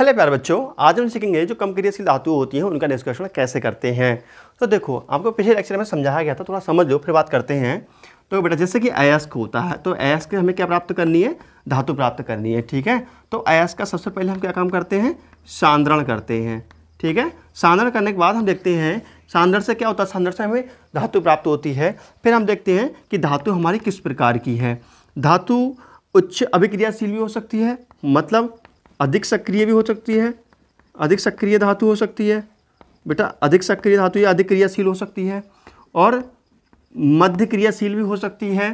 Hello प्यार बच्चों आज हम सीखेंगे जो कम क्रियाशील धातु होती है उनका निष्कर्षण कैसे करते हैं तो देखो आपको पिछले लेक्चर में समझाया गया था थोड़ा समझ लो फिर बात करते हैं तो बेटा जैसे कि अयस्क होता है तो अयस्क हमें क्या प्राप्त करनी है धातु प्राप्त करनी है ठीक है तो अयस्क का सबसे पहले हम क्या काम करते हैं सांद्रण करते हैं ठीक है सांद्रण करने के बाद हम देखते हैं सांद्रण से क्या होता है सांद्रण से हमें धातु प्राप्त होती है फिर हम देखते हैं कि धातु हमारी किस प्रकार की है धातु उच्च अभिक्रियाशील भी हो सकती है मतलब अधिक सक्रिय भी हो सकती है अधिक सक्रिय धातु हो सकती है बेटा अधिक सक्रिय धातु या अधिक क्रियाशील हो सकती है और मध्य क्रियाशील भी हो सकती है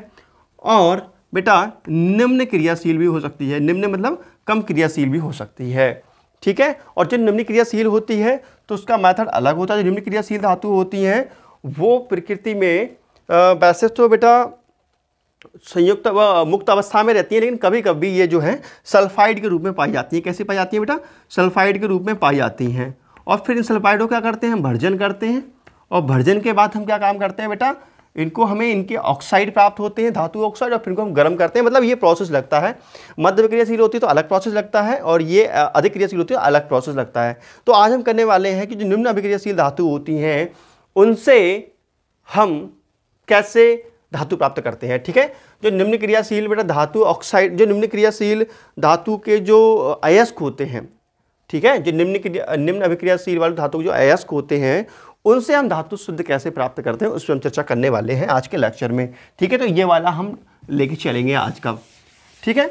और बेटा निम्न क्रियाशील भी हो सकती है निम्न मतलब कम क्रियाशील भी हो सकती है ठीक है और जो निम्न क्रियाशील होती है तो उसका मेथड अलग होता है जो निम्न क्रियाशील धातु होती हैं वो प्रकृति में वैसे तो बेटा संयुक्त मुक्त अवस्था में रहती है लेकिन कभी कभी ये जो है सल्फाइड के रूप में पाई जाती है कैसे पाई जाती है बेटा सल्फाइड के रूप में पाई जाती हैं और फिर इन सल्फाइडों क्या करते हैं भर्जन करते हैं और भर्जन के बाद हम क्या काम करते हैं बेटा इनको हमें इनके ऑक्साइड प्राप्त होते हैं धातु ऑक्साइड और फिर इनको हम गर्म करते हैं मतलब ये प्रोसेस लगता है मध्य तो क्रियाशील होती है तो अलग प्रोसेस लगता है और ये अधिक क्रियाशील होती है अलग प्रोसेस लगता है तो आज हम करने वाले हैं कि जो निम्न अभिक्रियाशील धातु होती हैं उनसे हम कैसे धातु प्राप्त करते हैं ठीक है जो निम्न क्रियाशील बेटा धातु ऑक्साइड जो निम्न क्रियाशील धातु के जो अयस्क होते हैं ठीक है जो निम्न निम्न अभिक्रियाशील वाले धातु जो अयस्क होते हैं उनसे हम धातु शुद्ध कैसे प्राप्त करते हैं उस पर हम चर्चा करने वाले हैं आज के लेक्चर में ठीक है तो ये वाला हम लेके चलेंगे आज का ठीक है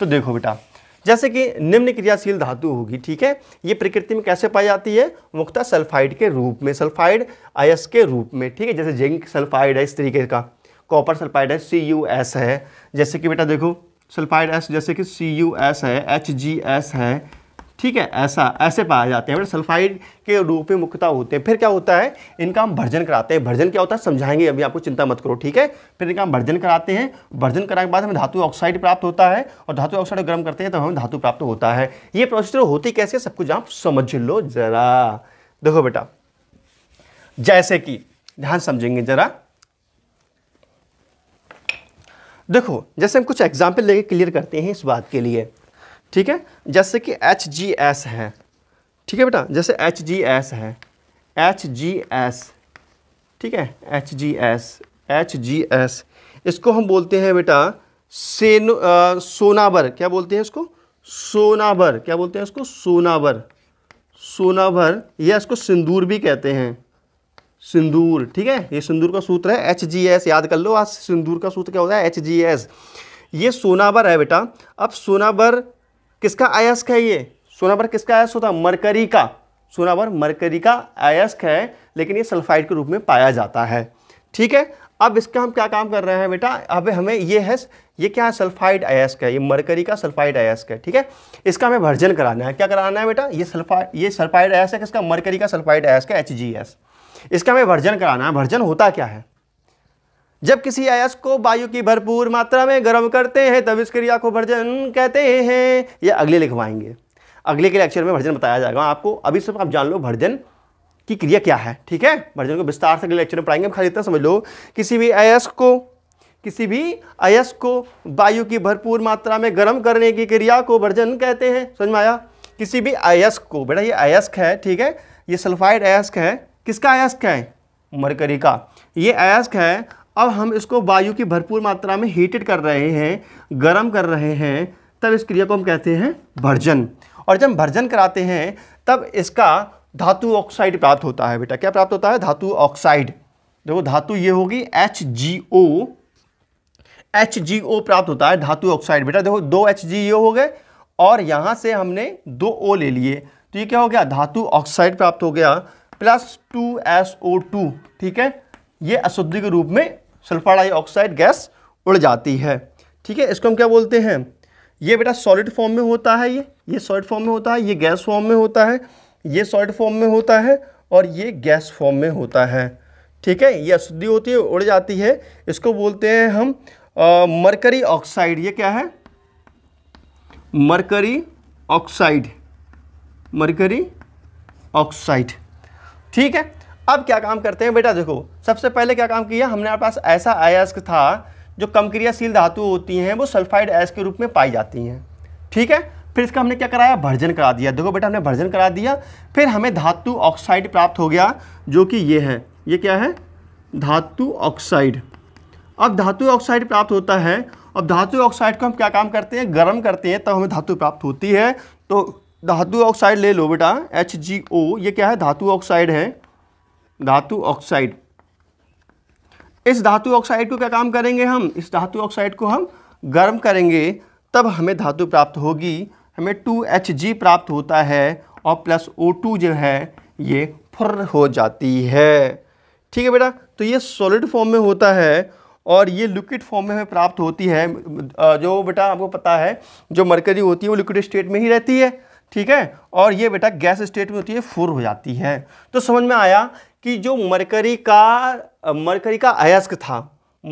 तो देखो बेटा जैसे कि निम्न क्रियाशील धातु होगी ठीक है ये प्रकृति में कैसे पाई जाती है मुख्ता सल्फाइड के रूप में सल्फाइड आयस के रूप में ठीक है जैसे जिंक सल्फाइड है इस तरीके का कॉपर सल्फाइड है सी यू एस है जैसे कि बेटा देखो सल्फाइड एस जैसे कि सी यू एस है एच जी एस है ठीक है ऐसा ऐसे पाए जाते हैं बेटा सल्फाइड के रूप में मुख्यता होते हैं फिर क्या होता है इनका हम भर्जन कराते हैं भर्जन क्या होता है समझाएंगे अभी आपको चिंता मत करो ठीक है फिर इनका हम भर्जन कराते हैं भर्जन कराने के बाद हमें धातु ऑक्साइड प्राप्त होता है और धातु ऑक्साइड गर्म करते हैं तो हमें धातु प्राप्त होता है ये प्रोसेस तो होती कैसे सब कुछ आप समझ लो जरा देखो बेटा जैसे कि ध्यान समझेंगे जरा देखो जैसे हम कुछ एग्जाम्पल लेके क्लियर करते हैं इस बात के लिए ठीक है जैसे कि एच जी एस है ठीक है बेटा जैसे एच जी एस है एच जी एस ठीक है H G S H G S इसको हम बोलते हैं बेटा सेनो सोनाबर क्या बोलते हैं इसको सोनाबर क्या बोलते हैं इसको सोनाबर सोनाभर या इसको सिंदूर भी कहते हैं सिंदूर ठीक है ये सिंदूर का सूत्र है एच जी एस याद कर लो आज सिंदूर का सूत्र क्या होता है एच जी एस ये सोनाबर है बेटा अब सोनाबर किसका अयस्क है ये सोनाबर किसका अयस्क होता है मरकरी का सोनाबर मरकरी का अयस्क है लेकिन ये सल्फाइड के रूप में पाया जाता है ठीक है अब इसका हम क्या काम कर रहे हैं बेटा अब हमें ये है ये क्या है सल्फाइड अयस्क है ये मरकरी का सल्फाइड अयस्क है ठीक है इसका हमें भर्जन कराना है क्या कराना है बेटा ये सल्फा ये सल्फाइड अयस्क है किसका मरकरी का सल्फाइड अयस्क है एच जी एस इसका हमें वर्जन कराना है वर्जन होता क्या है जब किसी अयस को वायु की भरपूर मात्रा में गर्म करते हैं तब इस क्रिया को वर्जन कहते हैं यह अगले लिखवाएंगे अगले के लेक्चर में वर्जन बताया जाएगा आपको अभी सब आप जान लो वर्जन की क्रिया क्या है ठीक है वर्जन को विस्तार से अगले लेक्चर में पढ़ाएंगे खाली इतना समझ लो किसी भी अयस्क को किसी भी अयस को वायु की भरपूर मात्रा में गर्म करने की क्रिया को वर्जन कहते हैं समझ में आया किसी भी अयस्क को बेटा ये अयस्क है ठीक है ये सल्फाइड अयस्क है किसका अयस्क है मरकरी का ये अयस्क है अब हम इसको वायु की भरपूर मात्रा में हीटेड कर रहे हैं गर्म कर रहे हैं तब इस क्रिया को हम कहते हैं भर्जन और जब भर्जन कराते हैं तब इसका धातु ऑक्साइड प्राप्त होता है बेटा क्या प्राप्त होता है धातु ऑक्साइड देखो धातु ये होगी H G O H G ओ प्राप्त होता है धातु ऑक्साइड बेटा देखो दो एच जी ओ हो गए और यहाँ से हमने दो ओ ले लिए तो ये क्या हो गया धातु ऑक्साइड प्राप्त हो गया plus two S O two ठीक है ये अशुद्धि के रूप में सल्फर डाइऑक्साइड गैस उड़ जाती है ठीक है इसको हम क्या बोलते हैं ये बेटा सॉलिड फॉर्म में होता है ये ये सॉलिड फॉर्म में होता है ये गैस फॉर्म में होता है ये सॉलिड फॉर्म में होता है और ये गैस फॉर्म में होता है ठीक है ये अशुद्धि होती है उड़ जाती है इसको बोलते हैं हम मरकरी ऑक्साइड ये क्या है मरकरी ऑक्साइड मरकरी ऑक्साइड ठीक है अब क्या काम करते हैं बेटा देखो सबसे पहले क्या काम किया हमने पास ऐसा अयस्क था जो कम क्रियाशील धातु होती हैं वो सल्फाइड एस के रूप में पाई जाती हैं ठीक है फिर इसका हमने क्या कराया भर्जन करा दिया देखो बेटा हमने भर्जन करा दिया फिर हमें धातु ऑक्साइड प्राप्त हो गया जो कि ये है ये क्या है धातु ऑक्साइड अब धातु ऑक्साइड प्राप्त होता है अब धातु ऑक्साइड को हम क्या काम करते हैं गर्म करते हैं तब तो हमें धातु प्राप्त होती है तो धातु ऑक्साइड ले लो बेटा एच जी ओ ये क्या है धातु ऑक्साइड है धातु ऑक्साइड इस धातु ऑक्साइड को क्या काम करेंगे हम इस धातु ऑक्साइड को हम गर्म करेंगे तब हमें धातु प्राप्त होगी हमें टू एच जी प्राप्त होता है और प्लस ओ टू जो है ये फुर हो जाती है ठीक है बेटा तो ये सॉलिड फॉर्म में होता है और ये लिक्विड फॉर्म में हमें प्राप्त होती है जो बेटा आपको पता है जो मरकरी होती है वो लिक्विड स्टेट में ही रहती है ठीक है और ये बेटा गैस स्टेट में होती है फूर हो जाती है तो समझ में आया कि जो मरकरी का मरकरी का अयस्क था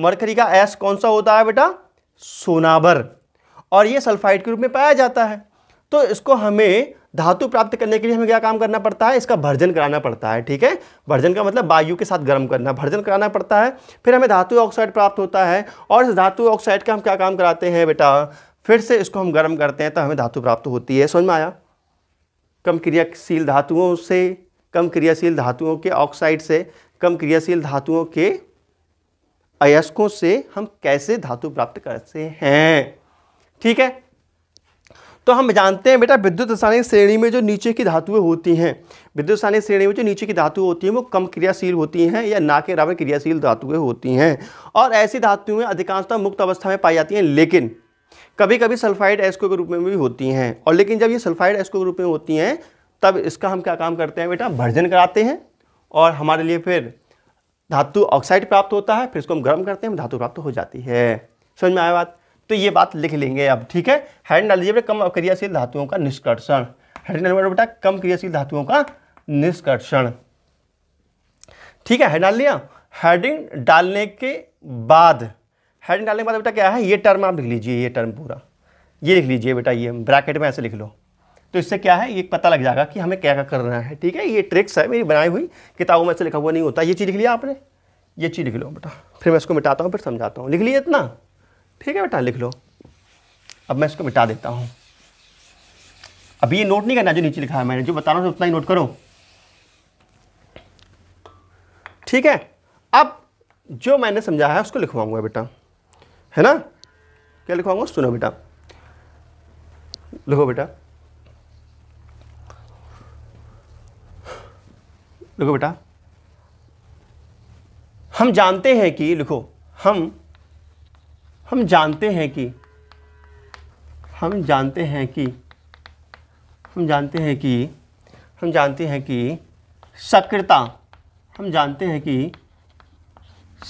मरकरी का अयस्क कौन सा होता है बेटा सोनाबर और ये सल्फाइड के रूप में पाया जाता है तो इसको हमें धातु प्राप्त करने के लिए हमें क्या काम करना पड़ता है इसका भर्जन कराना पड़ता है ठीक है भर्जन का मतलब वायु के साथ गर्म करना भर्जन कराना पड़ता है फिर हमें धातु ऑक्साइड प्राप्त होता है और इस धातु ऑक्साइड का हम क्या काम कराते हैं बेटा फिर से इसको हम गर्म करते हैं तो हमें धातु प्राप्त होती है समझ में आया कम क्रियाशील धातुओं से कम क्रियाशील धातुओं के ऑक्साइड से कम क्रियाशील धातुओं के अयस्कों से हम कैसे धातु प्राप्त करते हैं ठीक है तो हम जानते हैं बेटा विद्युत रासायनिक श्रेणी में जो नीचे की धातुएं होती हैं विद्युत रासायनिक श्रेणी में जो नीचे की धातु होती हैं वो कम क्रियाशील होती हैं या ना के बराबर क्रियाशील धातुएं होती हैं और ऐसी धातुएं अधिकांशतः मुक्त अवस्था में पाई जाती हैं लेकिन कभी कभी सल्फाइड एस्को के रूप में भी होती हैं और लेकिन जब ये सल्फाइड एस्को के रूप में होती हैं तब इसका हम क्या काम करते हैं बेटा भर्जन कराते हैं और हमारे लिए फिर धातु ऑक्साइड प्राप्त होता है फिर इसको हम गर्म करते हैं धातु प्राप्त हो जाती है समझ में आया बात तो ये बात लिख लेंगे अब ठीक है हेड डाल लीजिए बेटा कम क्रियाशील धातुओं का निष्कर्षण हेड डाल बेटा कम क्रियाशील धातुओं का निष्कर्षण ठीक है हेड डाल लिया हेडिंग डालने के बाद हेड निकालने के बाद बेटा क्या है ये टर्म आप लिख लीजिए ये टर्म पूरा ये लिख लीजिए बेटा ये ब्रैकेट में ऐसे लिख लो तो इससे क्या है ये पता लग जाएगा कि हमें क्या क्या करना है ठीक है ये ट्रिक्स है मेरी बनाई हुई किताबों में ऐसे लिखा हुआ नहीं होता ये चीज़ लिख लिया आपने ये चीज़ लिख लो बेटा फिर मैं इसको मिटाता हूँ फिर समझाता हूँ लिख लिए इतना ठीक है बेटा लिख लो अब मैं इसको मिटा देता हूँ अब ये नोट नहीं करना जो नीचे लिखा है मैंने जो बता रहा हूँ उतना ही नोट करो ठीक है अब जो मैंने समझाया है उसको लिखवाऊंगा बेटा है ना क्या लिखवाऊंगा सुनो बेटा लिखो बेटा लिखो बेटा हम जानते हैं कि लिखो हम हम जानते हैं कि हम जानते हैं कि हम जानते हैं कि हम जानते हैं कि सक्रियता हम जानते हैं कि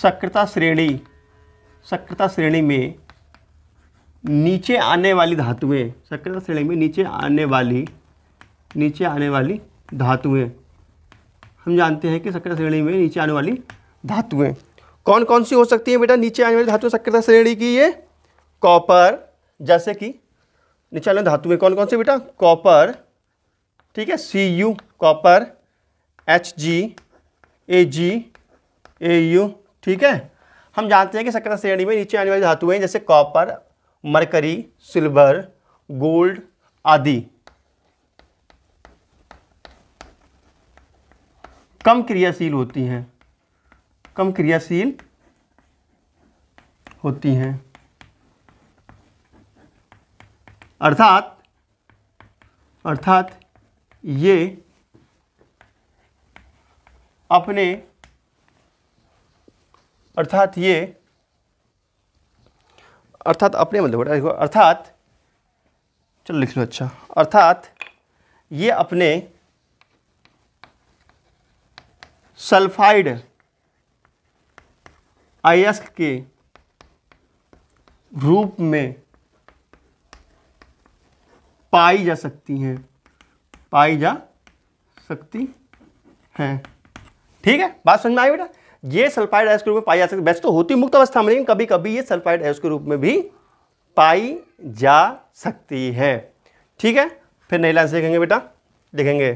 सक्रियता श्रेणी सक्रता श्रेणी में नीचे आने वाली धातुएं सक्रता श्रेणी में नीचे आने वाली नीचे आने वाली धातुएं हम जानते हैं कि सक्रता श्रेणी में नीचे आने वाली धातुएं कौन कौन सी हो सकती है बेटा नीचे आने वाली धातुएं सक्रता श्रेणी की ये कॉपर जैसे कि नीचे आने धातुएं कौन कौन सी बेटा कॉपर ठीक है C U copper H G A G A U ठीक है हम जानते हैं कि सक्रम श्रेणी में नीचे आने वाली धातुएं जैसे कॉपर मरकरी सिल्वर गोल्ड आदि कम क्रियाशील होती हैं कम क्रियाशील होती हैं अर्थात अर्थात ये अपने अर्थात ये अर्थात अपने मतलब बेटा देखो अर्थात चलो लिख लो अच्छा अर्थात ये अपने सल्फाइड आयस्क के रूप में पाई जा सकती हैं पाई जा सकती हैं ठीक है बात समझ में आई बेटा ये सल्फाइड आयस के रूप में पाई जा सकती है वैसे तो होती मुक्त अवस्था में लेकिन कभी कभी ये सल्फाइड आयस के रूप में भी पाई जा सकती है ठीक है फिर लाइन से देखेंगे बेटा देखेंगे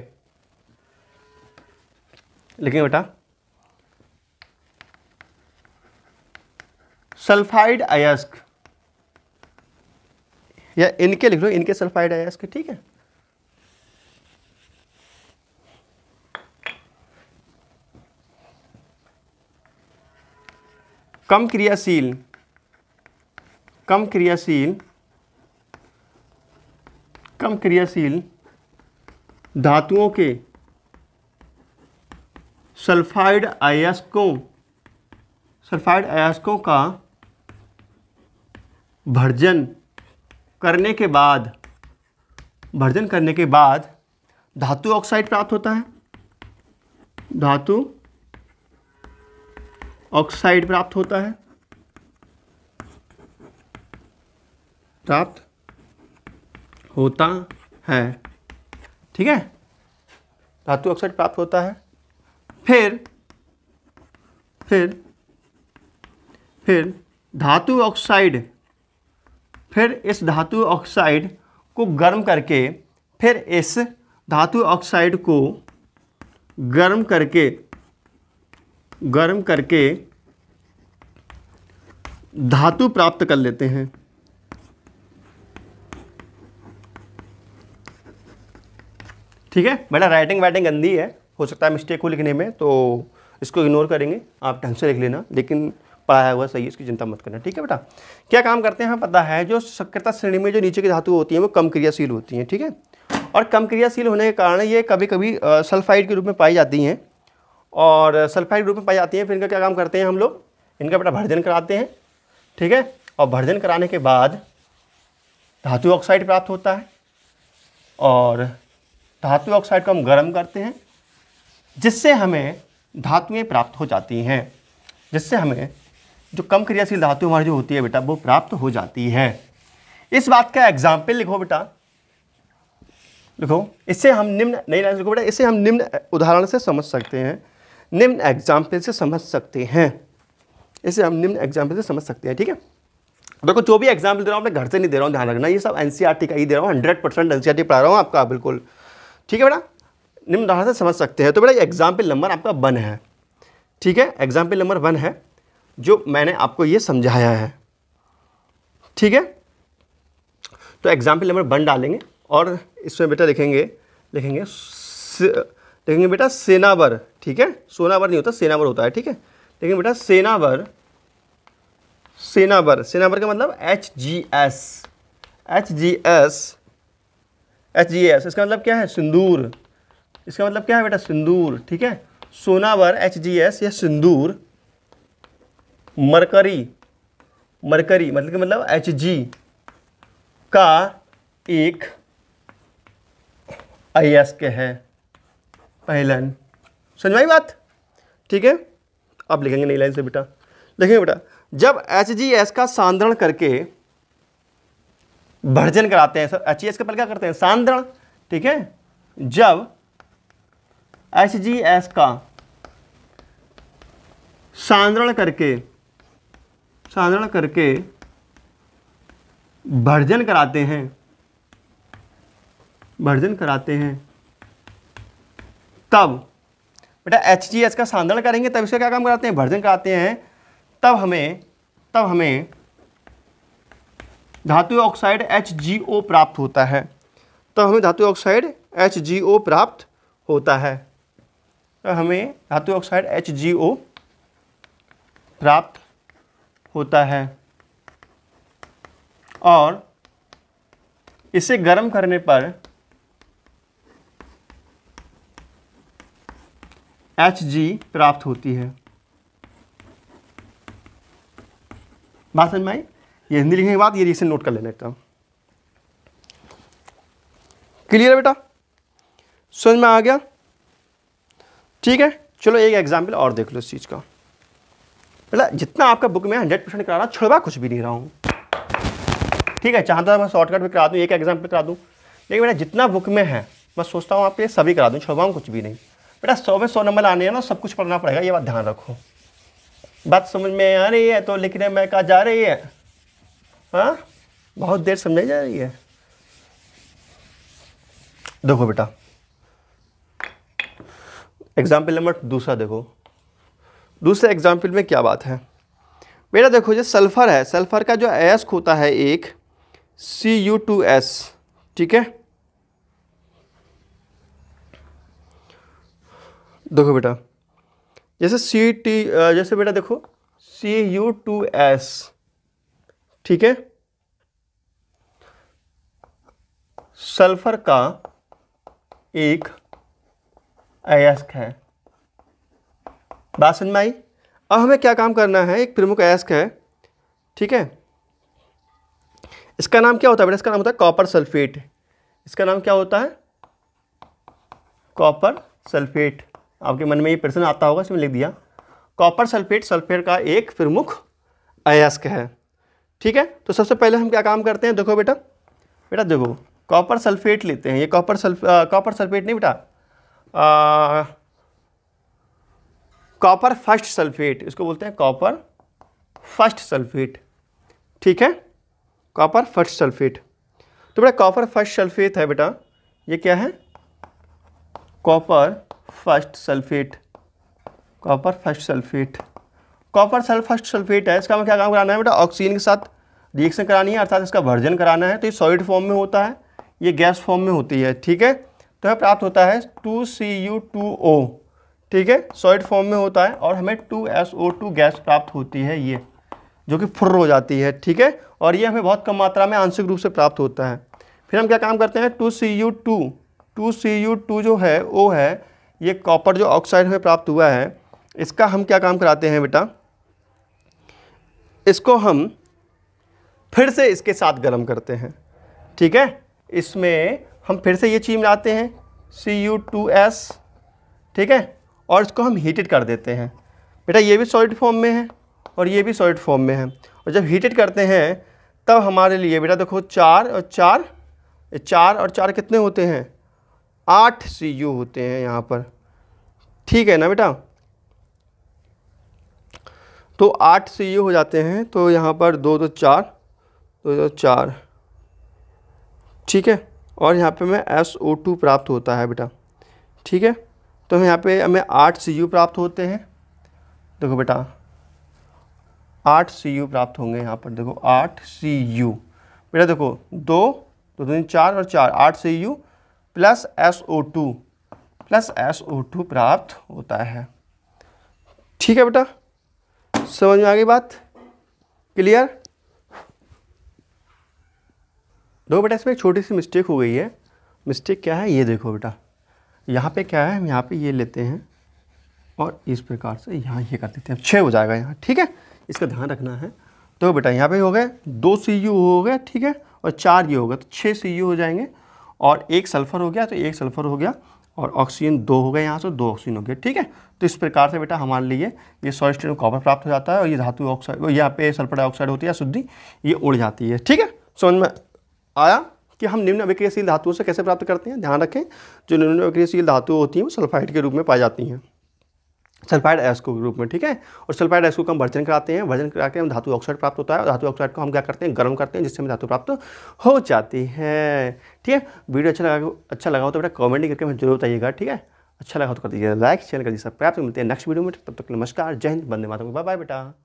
लिखेंगे बेटा सल्फाइड अयस्क या इनके लिख लो इनके सल्फाइड अयस्क ठीक है कम क्रियाशील कम क्रियाशील कम क्रियाशील धातुओं के सल्फाइड अयस्कों सल्फाइड अयस्कों का भर्जन करने के बाद भर्जन करने के बाद धातु ऑक्साइड प्राप्त होता है धातु ऑक्साइड प्राप्त होता है प्राप्त होता है ठीक है धातु ऑक्साइड प्राप्त होता है फिर फिर फिर धातु ऑक्साइड फिर इस धातु ऑक्साइड को गर्म करके फिर इस धातु ऑक्साइड को गर्म करके गर्म करके धातु प्राप्त कर लेते हैं ठीक है बेटा राइटिंग वाइटिंग गंदी है हो सकता है मिस्टेक हो लिखने में तो इसको इग्नोर करेंगे आप ढंग से लिख लेना लेकिन पढ़ाया हुआ सही है इसकी चिंता मत करना ठीक है बेटा क्या काम करते हैं हमें पता है जो सक्रियता श्रेणी में जो नीचे की धातु होती है वो कम क्रियाशील होती हैं ठीक है थीके? और कम क्रियाशील होने के कारण ये कभी कभी सल्फाइड के रूप में पाई जाती हैं और सल्फाइड ग्रुप में पाई जाती हैं फिर इनका क्या काम करते हैं हम लोग इनका बेटा भर्जन कराते हैं ठीक है और भर्जन कराने के बाद धातु ऑक्साइड प्राप्त होता है और धातु ऑक्साइड को हम गर्म करते हैं जिससे हमें धातुएं प्राप्त हो जाती हैं जिससे हमें जो कम क्रियाशील धातु हमारी जो होती है बेटा वो प्राप्त हो जाती है इस बात का एग्जाम्पल लिखो बेटा लिखो इससे हम निम्न नहीं लिखो बेटा इसे हम निम्न उदाहरण से समझ सकते हैं निम्न एग्जाम्पल से समझ सकते हैं इसे हम निम्न एग्जाम्पल से समझ सकते हैं ठीक है देखो जो भी एग्जाम्पल दे रहा हूँ मैं घर से नहीं दे रहा हूँ ध्यान रखना ये सब एनसीईआरटी e का ही दे रहा हूँ हंड्रेड परसेंट एन पढ़ा रहा हूँ आपका बिल्कुल ठीक है बेटा निम्न धारा से समझ सकते हैं तो बेटा एग्जाम्पल नंबर आपका वन है ठीक है एग्जाम्पल नंबर वन है जो मैंने आपको ये समझाया है ठीक है तो एग्जाम्पल नंबर वन डालेंगे और इसमें बेटा लिखेंगे लिखेंगे देखेंगे बेटा सेनावर ठीक है सोनावर नहीं होता सेनावर होता है ठीक है देखेंगे बेटा सेनावर सेनावर सेनावर का मतलब H G S H G S H G S इसका मतलब क्या है सिंदूर इसका मतलब क्या है बेटा सिंदूर ठीक है सोनावर एच जी एस या सिंदूर मरकरी मरकरी मतलब मतलब एच जी का एक आई एस के है आयलन समझ में बात ठीक है अब लिखेंगे नई लाइन से बेटा लिखेंगे बेटा जब एच का सांद्रण करके भर्जन कराते हैं सर एच जी का पहले क्या करते हैं सांद्रण ठीक है जब एच का सांद्रण करके सांद्रण करके भर्जन कराते हैं भर्जन कराते हैं तब बेटा एच जी एस का सांद्रण करेंगे तब इसका क्या काम कराते हैं भर्जन कराते हैं तब हमें तब हमें धातु ऑक्साइड एच जी ओ प्राप्त होता है तब हमें धातु ऑक्साइड एच जी ओ प्राप्त होता है तब हमें धातु ऑक्साइड एच जी ओ प्राप्त होता है और इसे गर्म करने पर एच जी प्राप्त होती है बात समझ में आई ये हिंदी लिखने के बाद ये रिएक्शन नोट कर लेना एकदम क्लियर है बेटा समझ में आ गया ठीक है चलो एक एग्जाम्पल और देख लो इस चीज़ का बेटा जितना आपका बुक में हंड्रेड परसेंट करा रहा छुड़वा कुछ भी नहीं रहा हूँ ठीक है चाहता मैं शॉर्टकट में करा दूँ एक एग्जाम्पल करा दूँ लेकिन बेटा जितना बुक में है मैं सोचता हूँ आपके सभी करा दूँ छुड़वाऊँ कुछ भी नहीं बेटा सौ में सौ नंबर आने हैं ना सब कुछ पढ़ना पड़ेगा ये बात ध्यान रखो बात समझ में आ रही है तो लिखने में कहा जा रही है हाँ बहुत देर समझाई जा रही है देखो बेटा एग्जाम्पल नंबर दूसरा देखो दूसरे एग्जाम्पल में क्या बात है बेटा देखो जो सल्फ़र है सल्फ़र का जो एस्क होता है एक सी यू टू एस ठीक है देखो बेटा जैसे सी टी जैसे बेटा देखो सी यू टू एस ठीक है सल्फर का एक अयस्क है बात समझ में आई अब हमें क्या काम करना है एक प्रमुख अयस्क है ठीक है इसका नाम क्या होता है बेटा इसका नाम होता है कॉपर सल्फेट इसका नाम क्या होता है कॉपर सल्फेट आपके मन में ये प्रश्न आता होगा इसमें लिख दिया कॉपर सल्फेट सल्फेट का एक प्रमुख अयस्क है ठीक है तो सबसे पहले हम क्या काम करते हैं देखो बेटा बेटा देखो कॉपर सल्फेट लेते हैं ये कॉपर सल्फ कॉपर सल्फेट नहीं बेटा कॉपर फर्स्ट सल्फेट इसको बोलते हैं कॉपर फर्स्ट सल्फेट ठीक है कॉपर फर्स्ट सल्फेट तो बेटा कॉपर फर्स्ट सल्फेट है बेटा ये क्या है copper first sulphate copper first sulphate copper सल फर्स्ट सल्फेट है इसका हमें क्या काम कराना है बेटा ऑक्सीजन के साथ रिएक्शन करानी है अर्थात इसका वर्जन कराना है तो ये सॉलिड फॉर्म में होता है ये गैस फॉर्म में होती है ठीक है तो हमें प्राप्त होता है two C U two O ठीक है सॉलिड फॉर्म में होता है और हमें two S O two gas प्राप्त होती है ये जो कि फुर्र हो जाती है ठीक है और ये हमें बहुत कम मात्रा में आंशिक रूप से प्राप्त होता है फिर हम क्या काम करते हैं two C U two two C U two जो है ओ है ये कॉपर जो ऑक्साइड हमें प्राप्त हुआ है इसका हम क्या काम कराते हैं बेटा इसको हम फिर से इसके साथ गर्म करते हैं ठीक है इसमें हम फिर से ये चीज मिलाते हैं सी यू टू एस ठीक है और इसको हम हीटेड कर देते हैं बेटा ये भी सॉलिड फॉर्म में है और ये भी सॉलिड फॉर्म में है और जब हीटेड करते हैं तब हमारे लिए बेटा देखो चार और चार चार और चार कितने होते हैं आठ सी यू होते हैं यहाँ पर ठीक है ना बेटा तो आठ सी यू हो जाते हैं तो यहाँ पर दो दो चार दो दो चार ठीक है और यहाँ पे हमें एस ओ टू प्राप्त होता है बेटा ठीक है तो यहाँ पे हमें आठ सी यू प्राप्त होते हैं देखो बेटा आठ सी यू प्राप्त होंगे यहाँ पर देखो आठ सी यू बेटा देखो दो दो तीन चार और चार आठ C U plus S O two plus S O two प्राप्त होता है ठीक है बेटा समझ में आ गई बात क्लियर दो बेटा इसमें एक छोटी सी मिस्टेक हो गई है मिस्टेक क्या है ये देखो बेटा यहाँ पे क्या है हम यहाँ पे ये लेते हैं और इस प्रकार से यहाँ ये कर देते हैं छः हो जाएगा यहाँ ठीक है इसका ध्यान रखना है तो बेटा यहाँ पे हो गए दो सी यू हो गए ठीक है और चार ये हो गए तो छः सी यू हो जाएंगे और एक सल्फर हो गया तो एक सल्फर हो गया और ऑक्सीजन दो हो गया यहाँ से दो ऑक्सीजन हो गया ठीक है तो इस प्रकार से बेटा हमारे लिए ये सॉरी स्टेट में कॉपर प्राप्त हो जाता है और ये धातु ऑक्साइड यहाँ पे सल्फर डाइऑक्साइड होती है शुद्धि ये उड़ जाती है ठीक है समझ में आया कि हम निम्न अभिक्रियाशील धातुओं से कैसे प्राप्त करते हैं ध्यान रखें जो निम्न अभिक्रियाशील धातु होती हैं वो सल्फाइड के रूप में पाई जाती हैं सल्फाइड एस को ग्रुप में ठीक है और सल्फाइड एस को हम वर्जन कराते हैं वर्जन कराते हम धातु ऑक्साइड प्राप्त होता है और धातु ऑक्साइड को हम क्या करते हैं गर्म करते हैं जिससे हमें धातु प्राप्त हो जाती है ठीक है वीडियो अच्छा लगा अच्छा लगा हो तो बेटा कमेंट करके हमें जरूर बताइएगा ठीक है अच्छा लगा तो कर दीजिए लाइक शेयर कर दीजिए सब्सक्राइब तो मिलते हैं नेक्स्ट वीडियो में तब तक नमस्कार जय हिंद बंदे माता बाय बाय बेटा